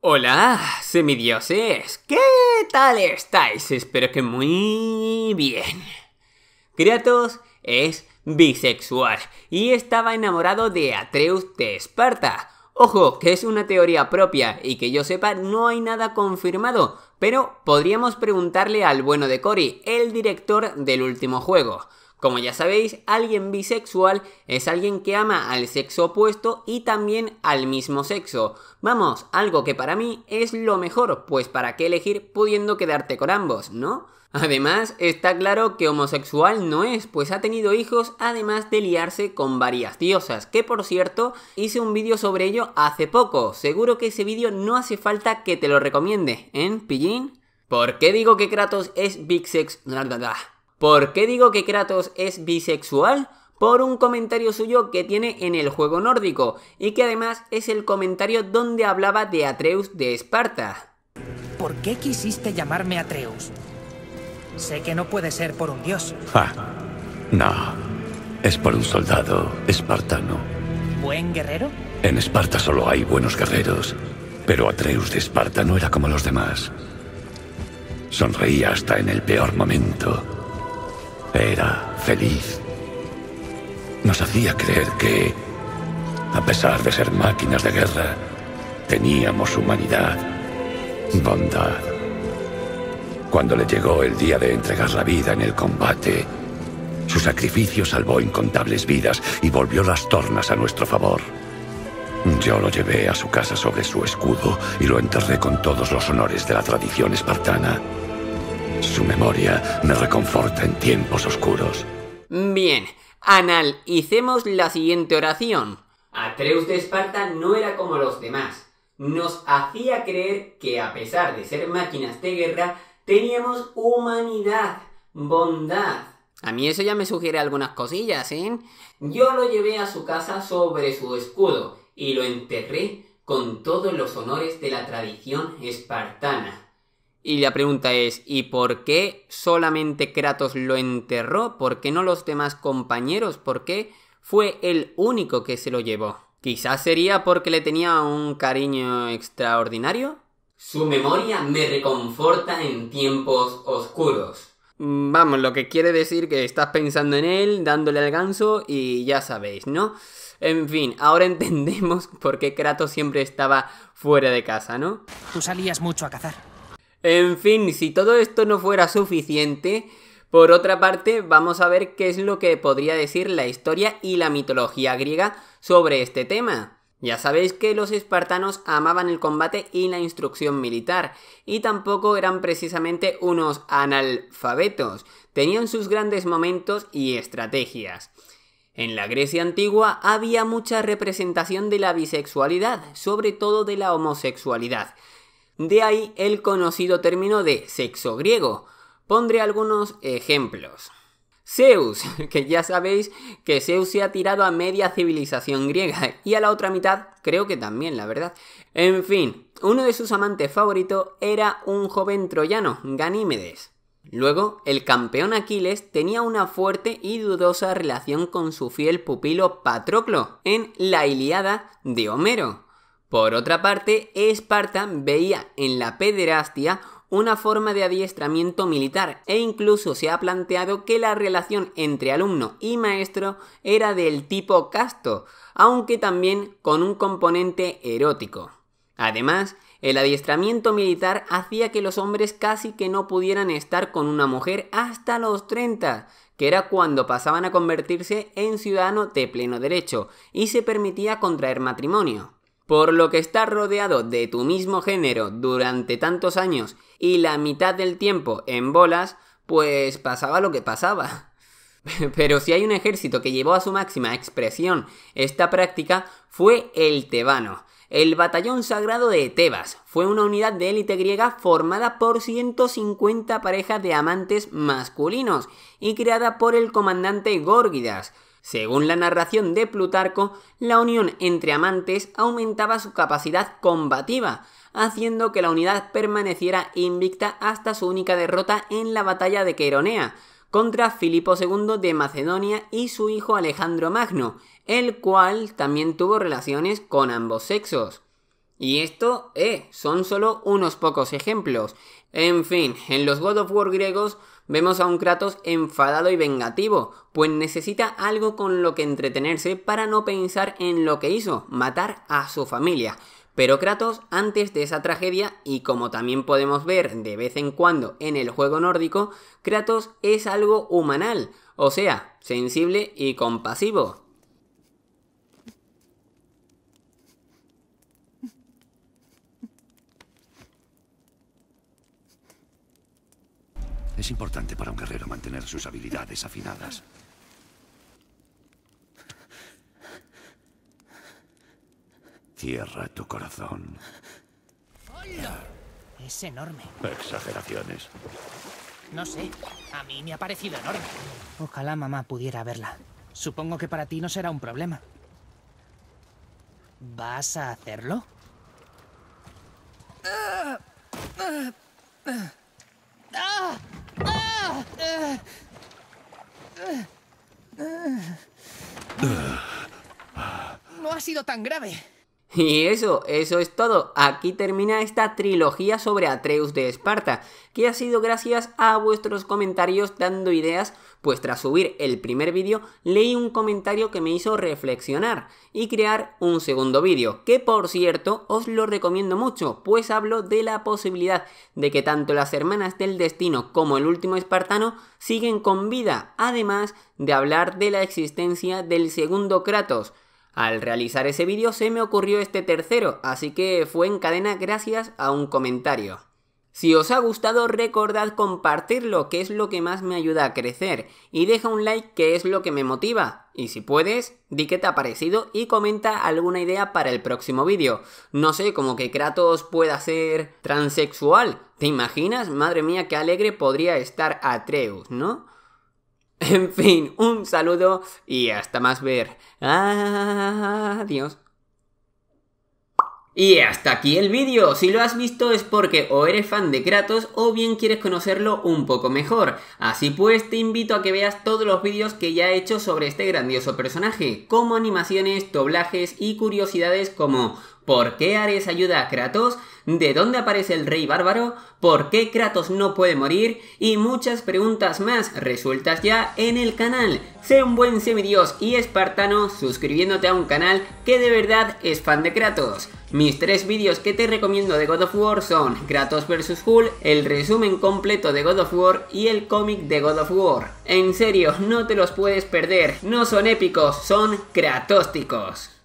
Hola, semidioses, ¿qué tal estáis? Espero que muy bien. Kratos es bisexual y estaba enamorado de Atreus de Esparta. Ojo, que es una teoría propia y que yo sepa no hay nada confirmado, pero podríamos preguntarle al bueno de Cory, el director del último juego. Como ya sabéis, alguien bisexual es alguien que ama al sexo opuesto y también al mismo sexo. Vamos, algo que para mí es lo mejor, pues para qué elegir pudiendo quedarte con ambos, ¿no? Además, está claro que homosexual no es, pues ha tenido hijos además de liarse con varias diosas, que por cierto, hice un vídeo sobre ello hace poco, seguro que ese vídeo no hace falta que te lo recomiende, ¿eh, pillín? ¿Por qué digo que Kratos es big sex? ¿Por qué digo que Kratos es bisexual? Por un comentario suyo que tiene en el juego nórdico, y que además es el comentario donde hablaba de Atreus de Esparta. ¿Por qué quisiste llamarme Atreus? Sé que no puede ser por un dios. Ah, no. Es por un soldado espartano. ¿Buen guerrero? En Esparta solo hay buenos guerreros, pero Atreus de Esparta no era como los demás. Sonreía hasta en el peor momento era feliz. Nos hacía creer que, a pesar de ser máquinas de guerra, teníamos humanidad, bondad. Cuando le llegó el día de entregar la vida en el combate, su sacrificio salvó incontables vidas y volvió las tornas a nuestro favor. Yo lo llevé a su casa sobre su escudo y lo enterré con todos los honores de la tradición espartana. Su memoria me reconforta en tiempos oscuros. Bien, Anal, analicemos la siguiente oración. Atreus de Esparta no era como los demás. Nos hacía creer que a pesar de ser máquinas de guerra, teníamos humanidad, bondad. A mí eso ya me sugiere algunas cosillas, ¿eh? Yo lo llevé a su casa sobre su escudo y lo enterré con todos los honores de la tradición espartana. Y la pregunta es, ¿y por qué solamente Kratos lo enterró? ¿Por qué no los demás compañeros? ¿Por qué fue el único que se lo llevó? Quizás sería porque le tenía un cariño extraordinario. Su memoria me reconforta en tiempos oscuros. Mm, vamos, lo que quiere decir que estás pensando en él, dándole al ganso y ya sabéis, ¿no? En fin, ahora entendemos por qué Kratos siempre estaba fuera de casa, ¿no? Tú salías mucho a cazar. En fin, si todo esto no fuera suficiente, por otra parte vamos a ver qué es lo que podría decir la historia y la mitología griega sobre este tema. Ya sabéis que los espartanos amaban el combate y la instrucción militar, y tampoco eran precisamente unos analfabetos, tenían sus grandes momentos y estrategias. En la Grecia antigua había mucha representación de la bisexualidad, sobre todo de la homosexualidad, de ahí el conocido término de sexo griego. Pondré algunos ejemplos. Zeus, que ya sabéis que Zeus se ha tirado a media civilización griega y a la otra mitad creo que también, la verdad. En fin, uno de sus amantes favoritos era un joven troyano, Ganímedes. Luego, el campeón Aquiles tenía una fuerte y dudosa relación con su fiel pupilo Patroclo en la Ilíada de Homero. Por otra parte, Esparta veía en la pederastia una forma de adiestramiento militar e incluso se ha planteado que la relación entre alumno y maestro era del tipo casto, aunque también con un componente erótico. Además, el adiestramiento militar hacía que los hombres casi que no pudieran estar con una mujer hasta los 30, que era cuando pasaban a convertirse en ciudadano de pleno derecho, y se permitía contraer matrimonio por lo que está rodeado de tu mismo género durante tantos años y la mitad del tiempo en bolas, pues pasaba lo que pasaba. Pero si hay un ejército que llevó a su máxima expresión esta práctica, fue el tebano. El batallón sagrado de Tebas fue una unidad de élite griega formada por 150 parejas de amantes masculinos y creada por el comandante Górgidas, según la narración de Plutarco, la unión entre amantes aumentaba su capacidad combativa, haciendo que la unidad permaneciera invicta hasta su única derrota en la batalla de Queronea, contra Filipo II de Macedonia y su hijo Alejandro Magno, el cual también tuvo relaciones con ambos sexos. Y esto, eh, son solo unos pocos ejemplos. En fin, en los God of War griegos Vemos a un Kratos enfadado y vengativo, pues necesita algo con lo que entretenerse para no pensar en lo que hizo, matar a su familia. Pero Kratos, antes de esa tragedia, y como también podemos ver de vez en cuando en el juego nórdico, Kratos es algo humanal, o sea, sensible y compasivo. Es importante para un guerrero mantener sus habilidades afinadas. Cierra tu corazón. Es enorme. Exageraciones. No sé, a mí me ha parecido enorme. Ojalá mamá pudiera verla. Supongo que para ti no será un problema. ¿Vas a hacerlo? Ah, ah, ah. No ha sido tan grave. Y eso, eso es todo. Aquí termina esta trilogía sobre Atreus de Esparta, que ha sido gracias a vuestros comentarios dando ideas, pues tras subir el primer vídeo leí un comentario que me hizo reflexionar y crear un segundo vídeo, que por cierto os lo recomiendo mucho, pues hablo de la posibilidad de que tanto las hermanas del destino como el último espartano siguen con vida, además de hablar de la existencia del segundo Kratos, al realizar ese vídeo se me ocurrió este tercero, así que fue en cadena gracias a un comentario. Si os ha gustado recordad compartirlo, que es lo que más me ayuda a crecer, y deja un like, que es lo que me motiva. Y si puedes, di que te ha parecido y comenta alguna idea para el próximo vídeo. No sé, como que Kratos pueda ser transexual. ¿Te imaginas? Madre mía, qué alegre podría estar Atreus, ¿no? En fin, un saludo y hasta más ver. Adiós. Y hasta aquí el vídeo, si lo has visto es porque o eres fan de Kratos o bien quieres conocerlo un poco mejor. Así pues, te invito a que veas todos los vídeos que ya he hecho sobre este grandioso personaje, como animaciones, doblajes y curiosidades como ¿Por qué Ares ayuda a Kratos? de dónde aparece el rey bárbaro, por qué Kratos no puede morir y muchas preguntas más resueltas ya en el canal. Sé un buen semidios y espartano suscribiéndote a un canal que de verdad es fan de Kratos. Mis tres vídeos que te recomiendo de God of War son Kratos vs. Hulk, el resumen completo de God of War y el cómic de God of War. En serio, no te los puedes perder, no son épicos, son kratósticos.